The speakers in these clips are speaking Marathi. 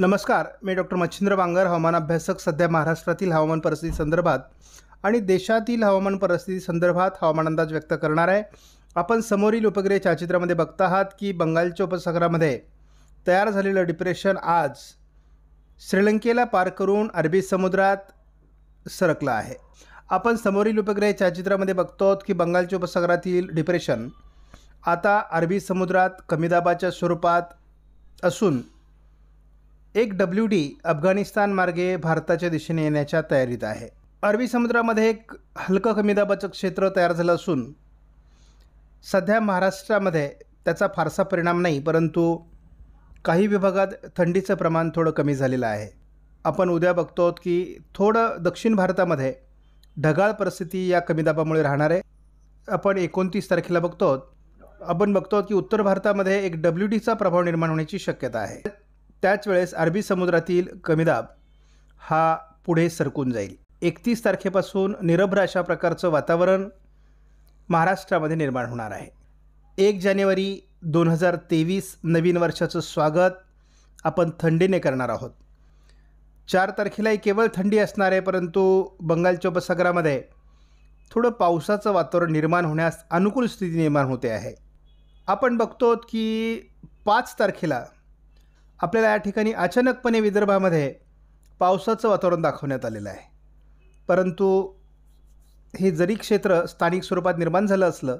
नमस्कार मी डॉक्टर मच्छिंद्र बांगर हवामान अभ्यासक सध्या महाराष्ट्रातील हवामान परिस्थिती संदर्भात आणि देशातील हवामान परिस्थिती संदर्भात हवामान अंदाज व्यक्त करणार आहे आपण समोरील उपग्रह छायाचित्रामध्ये बघत आहात की बंगालच्या उपसागरामध्ये तयार झालेलं डिप्रेशन आज श्रीलंकेला पार करून अरबी समुद्रात सरकलं आहे आपण समोरील उपग्रह छायाचित्रामध्ये बघतो की बंगालच्या उपसागरातील डिप्रेशन आता अरबी समुद्रात कमी दाबाच्या स्वरूपात असून एक डब्ल्यू डी अफगाणिस्तान मार्गे भारताच्या दिशेने येण्याच्या तयारीत आहे अरबी समुद्रामध्ये एक हलकं कमी दाबाचं क्षेत्र तयार झालं असून सध्या महाराष्ट्रामध्ये त्याचा फारसा परिणाम नाही परंतु काही विभागात थंडीचं प्रमाण थोडं कमी झालेलं आहे आपण उद्या बघतो की थोडं दक्षिण भारतामध्ये ढगाळ परिस्थिती या कमी दाबामुळे राहणार आहे आपण एकोणतीस तारखेला बघतो आपण बघतो की उत्तर भारतामध्ये एक डब्ल्यू डीचा प्रभाव निर्माण होण्याची शक्यता आहे त्याच वेळेस अरबी समुद्रातील कमीदाब हा पुढे सरकून जाईल एकतीस तारखेपासून निरभ्र अशा प्रकारचं वातावरण महाराष्ट्रामध्ये निर्माण होणार आहे एक जानेवारी दोन हजार तेवीस नवीन वर्षाचं स्वागत आपण थंडीने करणार आहोत चार तारखेलाही केवळ थंडी असणार आहे परंतु बंगालच्या उपसागरामध्ये थोडं पावसाचं वातावरण निर्माण होण्यास अनुकूल स्थिती निर्माण होते आहे आपण बघतो की पाच तारखेला आपल्याला या ठिकाणी अचानकपणे विदर्भामध्ये पावसाचं वातावरण दाखवण्यात आलेलं आहे परंतु हे जरी क्षेत्र स्थानिक स्वरूपात निर्माण झालं असलं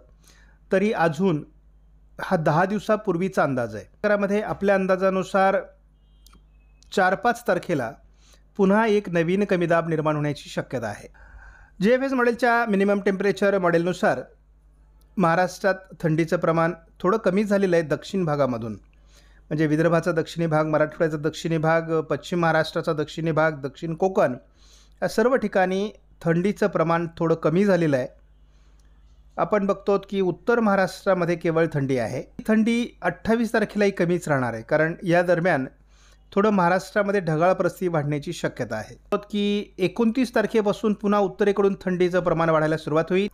तरी अजून हा दहा दिवसापूर्वीचा अंदाज आहे त्यामध्ये आपल्या अंदाजानुसार चार पाच तारखेला पुन्हा एक नवीन कमीदाब निर्माण होण्याची शक्यता आहे जे एफ एस मॉडेलच्या मिनिमम टेम्परेचर मॉडेलनुसार महाराष्ट्रात थंडीचं प्रमाण थोडं कमी झालेलं आहे दक्षिण भागामधून म्हणजे विदर्भाचा दक्षिणी भाग मराठवाड्याचा दक्षिणी भाग पश्चिम महाराष्ट्राचा दक्षिणी भाग दक्षिण कोकण या सर्व ठिकाणी थंडीचं प्रमाण थोडं कमी झालेलं आहे आपण बघतो की उत्तर महाराष्ट्रामध्ये केवळ थंडी आहे ही थंडी अठ्ठावीस तारखेलाही कमीच राहणार आहे कारण या दरम्यान थोडं महाराष्ट्रामध्ये ढगाळ परिस्थिती वाढण्याची शक्यता आहे की एकोणतीस तारखेपासून पुन्हा उत्तरेकडून थंडीचं प्रमाण वाढायला सुरुवात होईल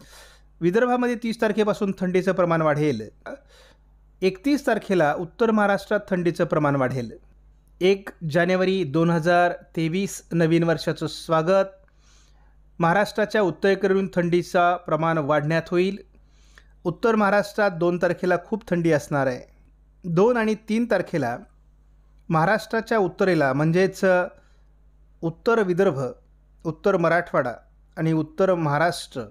विदर्भामध्ये तीस तारखेपासून थंडीचं प्रमाण वाढेल एकतीस तारखेला उत्तर महाराष्ट्रात थंडीचं प्रमाण वाढेल एक जानेवारी दोन हजार तेवीस नवीन वर्षाचं स्वागत महाराष्ट्राच्या उत्तरेकडून थंडीचा प्रमाण वाढण्यात होईल उत्तर महाराष्ट्रात दोन तारखेला खूप थंडी असणार आहे दोन आणि तीन तारखेला महाराष्ट्राच्या उत्तरेला म्हणजेच उत्तर विदर्भ उत्तर मराठवाडा आणि उत्तर महाराष्ट्र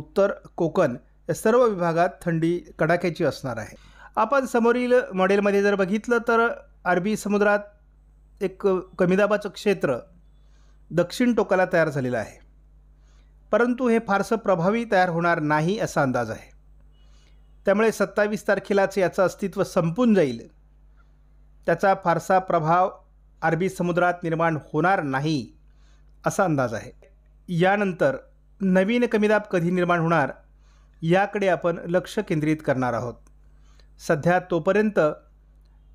उत्तर कोकण या सर्व विभागात थंडी कडाक्याची असणार आहे आपण समोरील मॉडेलमध्ये जर बघितलं तर अरबी समुद्रात एक कमीदाबाचं क्षेत्र दक्षिण टोकाला तयार झालेलं आहे परंतु हे फारसं प्रभावी तयार होणार नाही असा अंदाज आहे त्यामुळे सत्तावीस तारखेलाच याचं अस्तित्व संपून जाईल त्याचा फारसा प्रभाव अरबी समुद्रात निर्माण होणार नाही असा अंदाज आहे यानंतर नवीन कमीदाब कधी निर्माण होणार याकडे आपण लक्ष केंद्रित करणार आहोत सध्या तोपर्यंत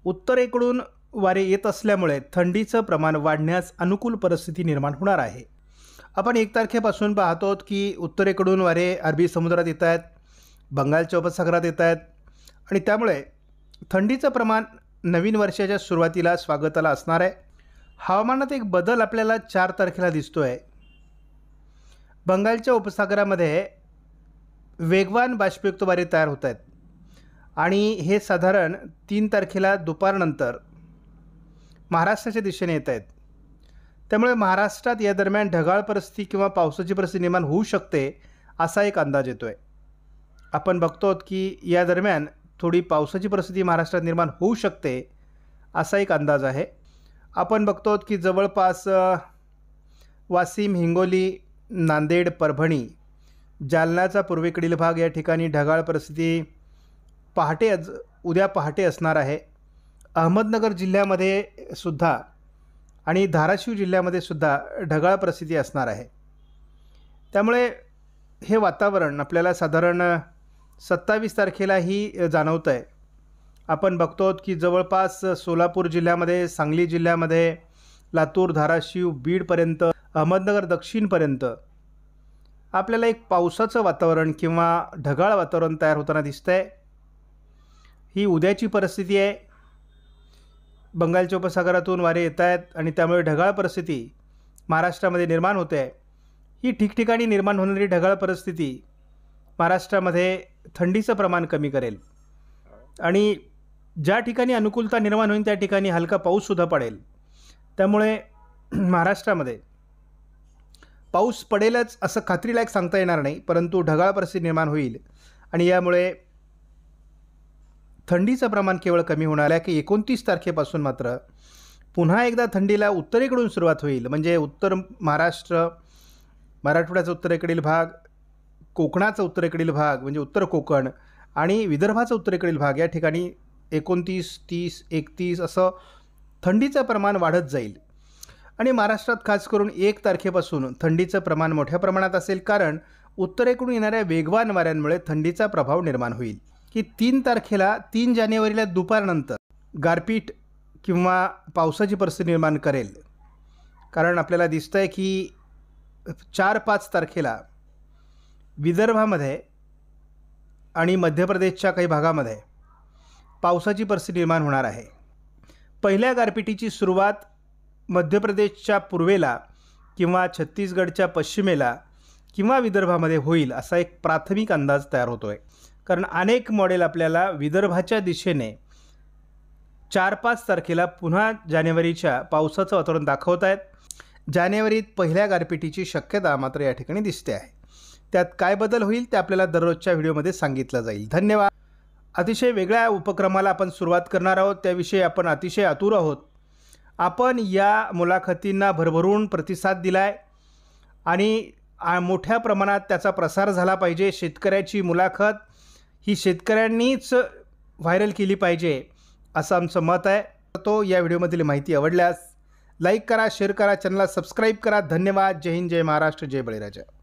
उत्तरेकडून वारे येत असल्यामुळे थंडीचं प्रमाण वाढण्यास अनुकूल परिस्थिती निर्माण होणार आहे आपण एक तारखेपासून पाहतो की उत्तरेकडून वारे अरबी समुद्रात येत आहेत बंगालच्या उपसागरात येत आहेत आणि त्यामुळे थंडीचं प्रमाण नवीन वर्षाच्या सुरुवातीला स्वागताला असणार आहे हवामानात एक बदल आपल्याला चार तारखेला दिसतो आहे बंगालच्या उपसागरामध्ये वेगवान बाष्पयुक्त वारे तयार होत आहेत आणि हे साधारण तीन तारखेला दुपारनंतर महाराष्ट्राच्या दिशेने येत आहेत त्यामुळे महाराष्ट्रात या दरम्यान ढगाळ परिस्थिती किंवा पावसाची परिस्थिती निर्माण होऊ शकते असा एक अंदाज येतो आहे आपण बघतो की या दरम्यान थोडी पावसाची परिस्थिती महाराष्ट्रात निर्माण होऊ शकते असा एक अंदाज आहे आपण बघतो की जवळपास वासिम हिंगोली नांदेड परभणी जालन्याचा पूर्वेकडील भाग या ठिकाणी ढगाळ परिस्थिती पहाटे उद्या पहाटे असणार आहे अहमदनगर जिल्ह्यामध्ये सुद्धा आणि धाराशिव जिल्ह्यामध्ये सुद्धा ढगाळ प्रसिद्धी असणार आहे त्यामुळे हे वातावरण आपल्याला साधारण सत्तावीस तारखेलाही जाणवतं आहे आपण बघतो की जवळपास सोलापूर जिल्ह्यामध्ये सांगली जिल्ह्यामध्ये लातूर धाराशिव बीडपर्यंत अहमदनगर दक्षिणपर्यंत आपल्याला एक पावसाचं वातावरण किंवा ढगाळ वातावरण तयार होताना दिसतं आहे ही उद्याची परिस्थिती आहे बंगालच्या उपसागरातून वारे येत आहेत आणि त्यामुळे ढगाळ परिस्थिती महाराष्ट्रामध्ये निर्माण होते आहे ही ठिकठिकाणी निर्माण होणारी ढगाळ परिस्थिती महाराष्ट्रामध्ये थंडीचं प्रमाण कमी करेल आणि ज्या ठिकाणी अनुकूलता निर्माण होईल त्या ठिकाणी हलका पाऊससुद्धा पडेल त्यामुळे महाराष्ट्रामध्ये पाऊस पडेलच असं खात्रीलायक सांगता येणार नाही परंतु ढगाळ परिस्थिती निर्माण होईल आणि यामुळे थंडीचं प्रमाण केवळ कमी होणार आहे की एकोणतीस तारखेपासून मात्र पुन्हा एकदा थंडीला उत्तरेकडून सुरुवात होईल म्हणजे उत्तर महाराष्ट्र मराठवाड्याचा उत्तरेकडील भाग कोकणाचा उत्तरेकडील भाग म्हणजे उत्तर कोकण आणि विदर्भाचा उत्तरेकडील भाग या ठिकाणी एकोणतीस तीस एकतीस असं थंडीचं प्रमाण वाढत जाईल आणि महाराष्ट्रात खास करून एक तारखेपासून थंडीचं प्रमाण मोठ्या प्रमाणात असेल कारण उत्तरेकडून येणाऱ्या वेगवान वाऱ्यांमुळे थंडीचा प्रभाव निर्माण होईल की तीन तारखेला तीन जानेवारीला दुपारनंतर गारपीट किंवा पावसाची परिस्थिती निर्माण करेल कारण आपल्याला दिसतं आहे की चार पाच तारखेला विदर्भामध्ये आणि मध्य प्रदेशच्या काही भागामध्ये पावसाची परिस्थिती निर्माण होणार आहे पहिल्या गारपिटीची सुरुवात मध्य प्रदेशच्या पूर्वेला किंवा छत्तीसगडच्या पश्चिमेला किंवा विदर्भामध्ये होईल असा एक प्राथमिक अंदाज तयार होतो आहे कारण अनेक मॉडेल आपल्याला विदर्भाच्या दिशेने चार पाच तारखेला पुन्हा जानेवारीच्या पावसाचं वातावरण दाखवत आहेत जानेवारीत पहिल्या गारपिटीची शक्यता मात्र या ठिकाणी दिसते आहे त्यात काय बदल होईल ते आपल्याला दररोजच्या व्हिडिओमध्ये सांगितलं जाईल धन्यवाद अतिशय वेगळ्या उपक्रमाला आपण सुरुवात करणार आहोत त्याविषयी आपण अतिशय आतुर आहोत आपण या मुलाखतींना भरभरून प्रतिसाद दिला आहे आणि मोठ्या प्रमाणात त्याचा प्रसार झाला पाहिजे शेतकऱ्याची मुलाखत ही शेतकऱ्यांनीच व्हायरल केली पाहिजे असं आमचं मत आहे तो या व्हिडिओमधील माहिती आवडल्यास लाईक करा शेअर करा चॅनलला सबस्क्राईब करा धन्यवाद जय हिंद जय महाराष्ट्र जय बळीराजा